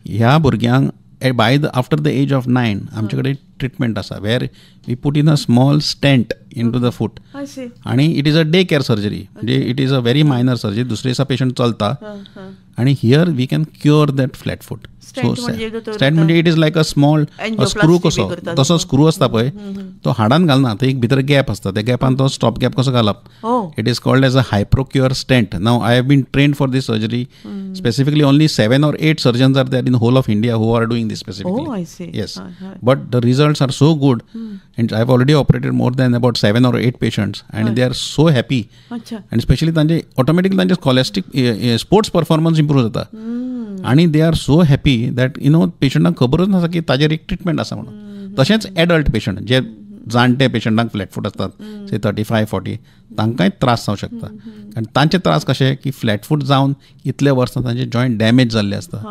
ह्या भुरग्यांक by the after the age of nine आमचे कडेन ट्रिटमेंट आसा where we put in a small stent in to the foot आनी it is a day care surgery म्हणजे it is a very minor surgery दुसरे दिसा patient चलता आणि here we can cure that flat foot so stand म्हणजे it is like a small screw कसो तसो screw असता पळय तो हाडान घालना तो एक भितर गॅप असता त्या गॅपान तो स्टॉप गॅप कसो घालप it is called as a HyProCure stent now I have been train for this surgery specifically only seven or eight surgeons are that in whole of India who are doing this specifically yes but the results are so good and I have already operated more than about seven or eight patients and they are so happy and specially तांचे automatically तांचे scholastic sports performance improve जाता आणि they are so happy that you know पेशंटांक खबरच नसा की ताजेर एक ट्रिटमेंट असा म्हणून तशेंच एडल्ट पेशंट जे जाणटे पेशंटांक फ्लॅटफूट असतात से थर्टी फाय फॉर्टी तांकांय त्रास जावंक शकता कारण तांचे त्रास कशे की फ्लॅटफूट जावन इतले वर्सां तांचे जॉयंट डॅमेज जाल्ले आसता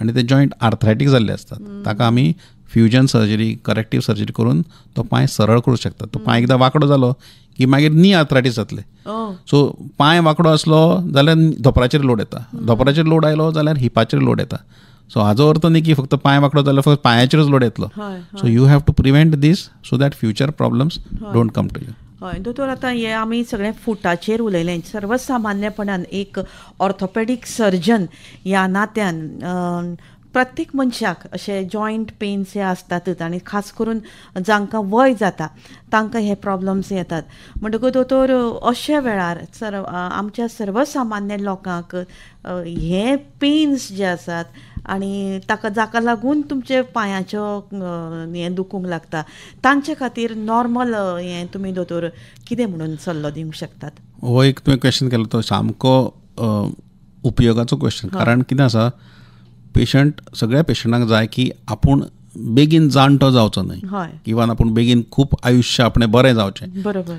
आणि ते जॉयंट आर्थरायटीक जाल्ले आसतात ताका आमी फ्युजन सर्जरी करेक्टीव सर्जरी करून तो पांय सरळ करू शकता तो पांय एकदां वांकडो जालो की मागीर नी आर्थरायटीस जातले सो पांय वांकडो आसलो जाल्यार धोपराचेर लोड येता धोपराचेर लोड आयलो जाल्यार हिपाचेर लोड येता सो हाजो अर्थ न्ही की फक्त पांय वांकडो जाल्यार फक्त पांयाचेरच लोड येतलो so you have to prevent this so that future problems don't come to you
हय दोतोर आतां हें आमी सगळें फुटाचेर उलयलें सर्वसामान्यपणान एक ऑर्थोपेडीक सर्जन ह्या नात्यान प्रत्येक मनशाक अशे जॉयंट पेन्स हे आसतातच आणि खास करून जांकां वय जाता तांकां हे प्रॉब्लम्स येतात म्हणटकूच दोतोर अशा वेळार सर्व आमच्या सर्वसामान्य लोकांक हे पेन्स जे आसात आनी ताका जाका लागून तुमचे पांयाचो हें दुखूंक लागता तांचे खातीर नॉर्मल हे तुमी दोतोर कितें म्हणून सल्लो दिवंक शकतात
हो एक तुवें क्वेश्चन केलो तो सामको उपयोगाचो क्वेश्चन कारण कितें आसा पेशंट सगळ्या पेशंटांना जाय की आपण बेगीन जाणटो जावचो न्हय इवन आपण बेगीन खूप आयुश्य आपण बरे जावचें बरोबर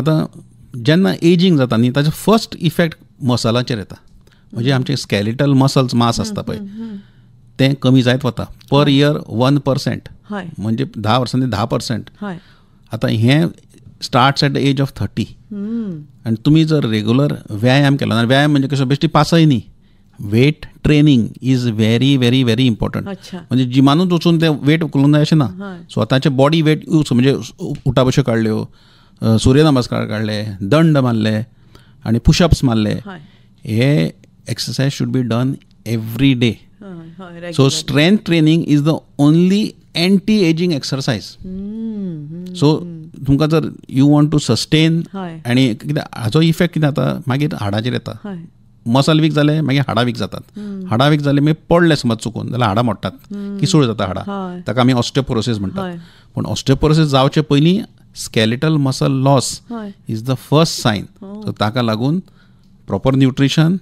आतां जेन्ना एजींग जाता न्ही ताचे फर्स्ट इफेक्ट मसलाचेर येता म्हणजे आमचे स्कॅलिटल मसल्स मास आसता पळय ते कमी जायत वता पर इयर वन पर्सेंट म्हणजे दहा वर्सांनी दहा पर्सेंट आता हे start at the age of thirty आणि तुम्ही जर रेगुलर व्यायाम केला व्यायाम म्हणजे कसं बेश्टी पासय न्ही weight training is very very very important म्हणजे जिमानूच वचून ते वेट उकलून जाय अशें ना स्वताचे बॉडी वेट यूज म्हणजे उटा बश्यो काडल्यो हो. सूर्य नमस्कार दंड मारले आणि पुशअप्स मारले हे exercise should be done every day so strength training is the only anti ageing exercise so तुमकां जर यू वॉन्ट टू सस्टेन आणि कित्याक हाचो इफेक्ट कितें जाता मागीर हाडाचेर येता मसल वीक झाले मागीर हाडा वीक जातात हाडा वीक जाले मागीर पडले समज चुकून जाल्यार हाडा मोडटात किसूळ जाता हाडा ताका आमी ऑस्टेपोरोसीस म्हणटात पूण ऑस्टेपोरोसीस जावचे पयलीं skeletal muscle loss is the first sign so ताका लागून proper nutrition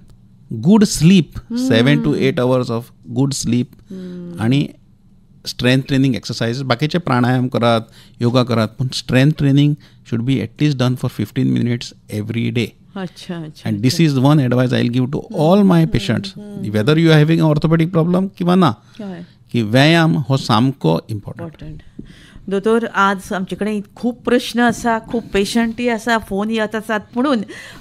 good sleep seven to eight hours of good sleep आनी स्ट्रेंथ ट्रेनिंग एक्सरसायज बाकीचे प्राणायाम करात योगा करात पूण strength training should be at least done for fifteen minutes every day
अच्छा अच्छा and
this is one advice I give to all my patients whether you are having orthopedic problem किंवा ना की व्यायाम हो सामको इम्पॉर्टंट
दोतोर आज आमच्याकडे खूप प्रश्न असा खूप पेशंटी असा फोन येत आसात म्हणून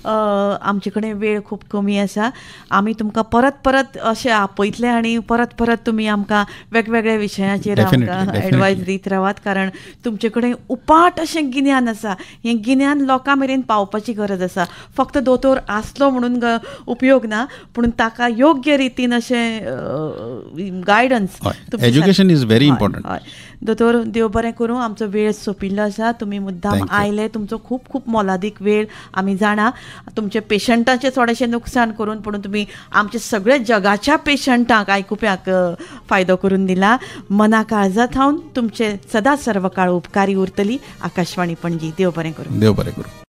आमच्याकडे वेळ खूप कमी असा आम्ही तुमकां परत परत असे आपयतले आणि परत परत तुम्ही आमकां वेगवेगळ्या विषयाचेर रावता एडवायस दीत रावात कारण तुमचे कडेन उपाट अशें गिन्यान आसा हें गिन्यान लोकां मेरेन पावपाची गरज आसा फक्त दोतोर आसलो म्हणून उपयोग ना पूण ताका योग्य रितीन अशें guidance education
is very important
दोतोर देव बरें करूं आमचो वेळ सोंपिल्लो आसा तुमी मुद्दाम आयले तुमचो खूब खूब मोलादीक वेळ आमी जाणा तुमचे पेशंटाचें थोडेशे नुकसान करून पूण तुमी आमचे सगळे जगाच्या पेशंटांक आयकुप्याक फायदो करून दिला मना काळजात थावन तुमचे सदां सर्व काळ उपकारी उरतली आकाशवाणी पणजी देव बरें करूं
देव बरें करूं